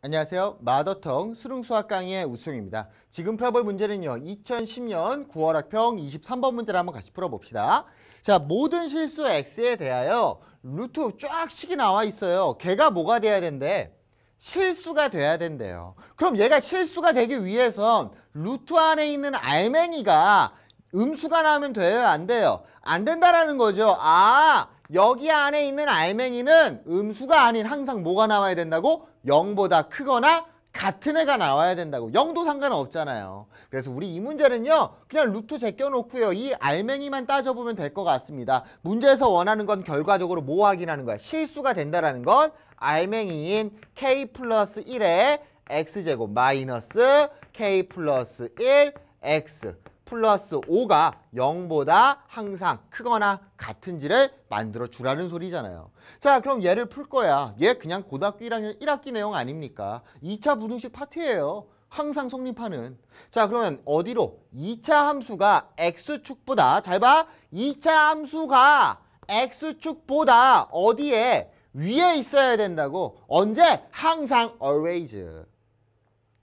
안녕하세요. 마더텅 수능수학 강의 의 우승입니다. 지금 풀어볼 문제는요. 2010년 9월 학평 23번 문제를 한번 같이 풀어봅시다. 자, 모든 실수 x에 대하여 루트 쫙씩이 나와 있어요. 걔가 뭐가 돼야 된대? 실수가 돼야 된대요. 그럼 얘가 실수가 되기 위해선 루트 안에 있는 알맹이가 음수가 나오면 돼요? 안 돼요? 안 된다라는 거죠. 아, 여기 안에 있는 알맹이는 음수가 아닌 항상 뭐가 나와야 된다고? 0보다 크거나 같은 애가 나와야 된다고. 0도 상관없잖아요. 그래서 우리 이 문제는요. 그냥 루트 제껴놓고요. 이 알맹이만 따져보면 될 것 같습니다. 문제에서 원하는 건 결과적으로 뭐 확인하는 거야? 실수가 된다라는 건 알맹이인 k 플러스 1의 x제곱 마이너스 k 플러스 1 x 플러스 5가 0보다 항상 크거나 같은지를 만들어 주라는 소리잖아요. 자 그럼 얘를 풀 거야. 얘 그냥 고등학교 1학년 1학기 내용 아닙니까? 2차 부등식 파트예요. 항상 성립하는 자 그러면 어디로 2차 함수가 x축보다 잘봐 2차 함수가 x축보다 어디에 위에 있어야 된다고 언제 항상 always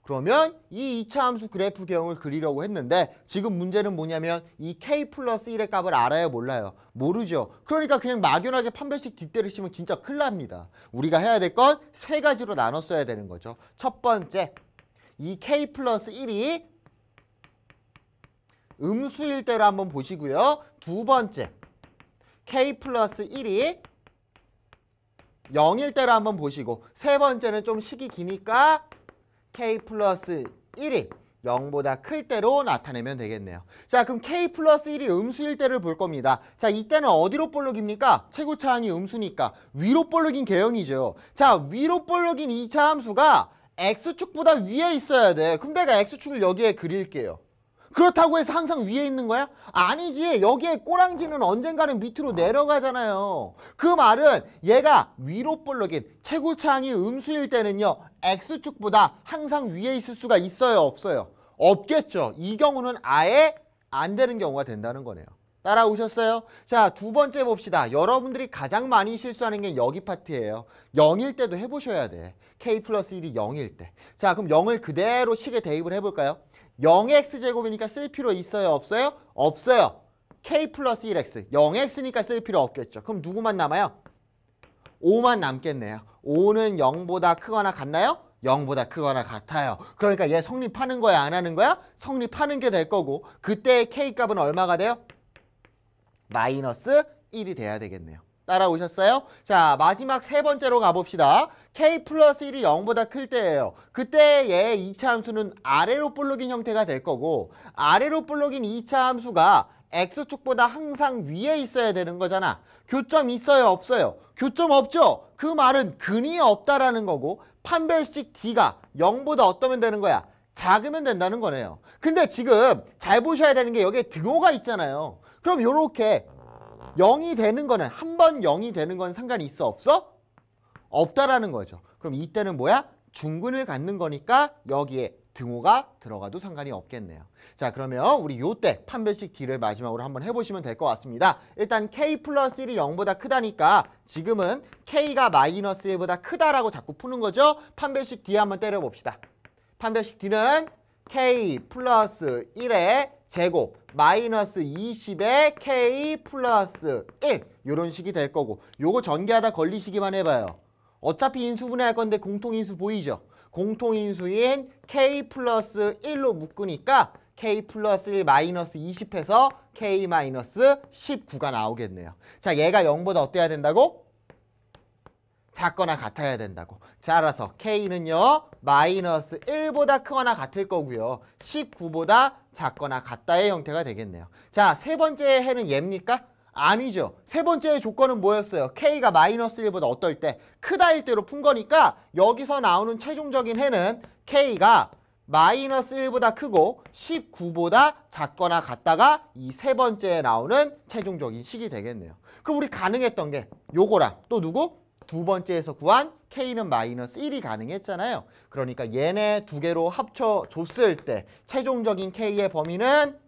그러면 이 2차 함수 그래프 경형을 그리려고 했는데 지금 문제는 뭐냐면 이 k 플러스 1의 값을 알아요 몰라요 모르죠 그러니까 그냥 막연하게 판별식 뒷대를 치면 진짜 큰일 납니다 우리가 해야 될 건 세 가지로 나눴어야 되는 거죠 첫 번째 이 k 플러스 1이 음수일 때로 한번 보시고요 두 번째 k 플러스 1이 0일 때로 한번 보시고 세 번째는 좀 식이 기니까 k 플러스 1이 0보다 클 때로 나타내면 되겠네요. 자 그럼 k 플러스 1이 음수일 때를 볼 겁니다. 자 이때는 어디로 볼록입니까? 최고차항이 음수니까 위로 볼록인 개형이죠. 자 위로 볼록인 2차 함수가 x축보다 위에 있어야 돼. 그럼 내가 x축을 여기에 그릴게요. 그렇다고 해서 항상 위에 있는 거야? 아니지. 여기에 꼬랑지는 언젠가는 밑으로 내려가잖아요. 그 말은 얘가 위로 볼록인 최고창이 음수일 때는요. X축보다 항상 위에 있을 수가 있어요? 없어요? 없겠죠. 이 경우는 아예 안 되는 경우가 된다는 거네요. 따라오셨어요? 자, 두 번째 봅시다. 여러분들이 가장 많이 실수하는 게 여기 파트예요. 0일 때도 해보셔야 돼. k 플러스 1이 0일 때. 자, 그럼 0을 그대로 식에 대입을 해볼까요? 0의 x제곱이니까 쓸 필요 있어요? 없어요? 없어요. k 플러스 1x. 0x니까 쓸 필요 없겠죠. 그럼 누구만 남아요? 5만 남겠네요. 5는 0보다 크거나 같나요? 0보다 크거나 같아요. 그러니까 얘 성립하는 거야? 안 하는 거야? 성립하는 게 될 거고 그때 k값은 얼마가 돼요? 마이너스 1이 돼야 되겠네요. 따라오셨어요? 자, 마지막 세 번째로 가봅시다. k 플러스 1이 0보다 클 때예요. 그때 의 2차 함수는 아래로 볼록인 형태가 될 거고 아래로 볼록인 2차 함수가 x축보다 항상 위에 있어야 되는 거잖아. 교점 있어요? 없어요? 교점 없죠? 그 말은 근이 없다라는 거고 판별식 d가 0보다 어떠면 되는 거야? 작으면 된다는 거네요. 근데 지금 잘 보셔야 되는 게 여기에 등호가 있잖아요. 그럼 이렇게 영이 되는 거는 한번 영이 되는 건 상관이 있어 없어? 없다라는 거죠. 그럼 이때는 뭐야? 중근을 갖는 거니까 여기에 등호가 들어가도 상관이 없겠네요. 자 그러면 우리 요때 판별식 D를 마지막으로 한번 해보시면 될 것 같습니다. 일단 K 플러스 1이 0보다 크다니까 지금은 K가 마이너스 1보다 크다라고 자꾸 푸는 거죠. 판별식 D 한번 때려봅시다. 판별식 D는 K 플러스 1에 제곱 마이너스 20에 k 플러스 1 이런 식이 될 거고 요거 전개하다 걸리시기만 해봐요. 어차피 인수분해할 건데 공통인수 보이죠? 공통인수인 k 플러스 1로 묶으니까 k 플러스 1 마이너스 20해서 k 마이너스 19가 나오겠네요. 자 얘가 0보다 어때야 된다고? 작거나 같아야 된다고. 자, 알아서 K는요. 마이너스 1보다 크거나 같을 거고요. 19보다 작거나 같다의 형태가 되겠네요. 자, 세 번째 해는 얘입니까? 아니죠. 세 번째 의 조건은 뭐였어요? K가 마이너스 1보다 어떨 때? 크다일 때로 푼 거니까 여기서 나오는 최종적인 해는 K가 마이너스 1보다 크고 19보다 작거나 같다가 이 세 번째에 나오는 최종적인 식이 되겠네요. 그럼 우리 가능했던 게 요거랑 또 누구? 두 번째에서 구한 K는 마이너스 1이 가능했잖아요. 그러니까 얘네 두 개로 합쳐줬을 때 최종적인 K의 범위는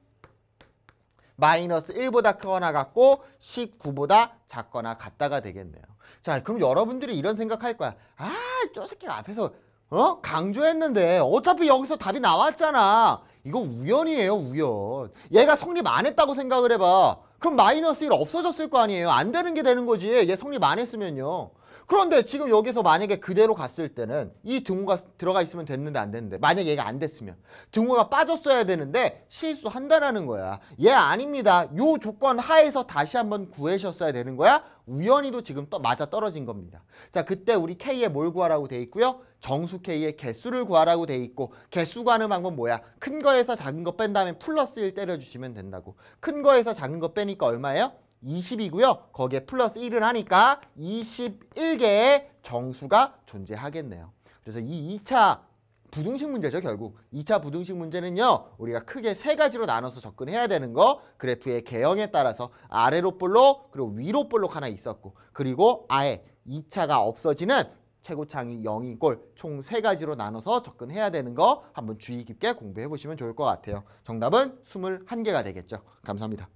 마이너스 1보다 크거나 같고 19보다 작거나 같다가 되겠네요. 자, 그럼 여러분들이 이런 생각할 거야. 아, 저 새끼가 앞에서 어? 강조했는데 어차피 여기서 답이 나왔잖아. 이거 우연이에요, 우연. 얘가 성립 안 했다고 생각을 해봐. 그럼 마이너스 1 없어졌을 거 아니에요. 안 되는 게 되는 거지. 얘 성립 안 했으면요. 그런데 지금 여기서 만약에 그대로 갔을 때는 이 등호가 들어가 있으면 됐는데 안 됐는데 만약에 얘가 안 됐으면 등호가 빠졌어야 되는데 실수한다라는 거야. 얘 아닙니다. 요 조건 하에서 다시 한번 구해셨어야 되는 거야. 우연히도 지금 또 맞아 떨어진 겁니다. 자 그때 우리 k 에뭘 구하라고 돼 있고요. 정수 K의 개수를 구하라고 돼 있고 개수 구하는 방법 뭐야? 큰 거에서 작은 거 뺀 다음에 플러스 1 때려주시면 된다고. 큰 거에서 작은 거 빼니까 얼마예요? 20이고요. 거기에 플러스 1을 하니까 21개의 정수가 존재하겠네요. 그래서 이 2차 부등식 문제죠 결국 2차 부등식 문제는요 우리가 크게 세 가지로 나눠서 접근해야 되는 거 그래프의 개형에 따라서 아래로 볼록 그리고 위로 볼록 하나 있었고 그리고 아예 2차가 없어지는 최고창이 0인 꼴총 세 가지로 나눠서 접근해야 되는 거 한번 주의 깊게 공부해 보시면 좋을 것 같아요 정답은 21개가 되겠죠 감사합니다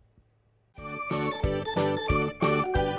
Música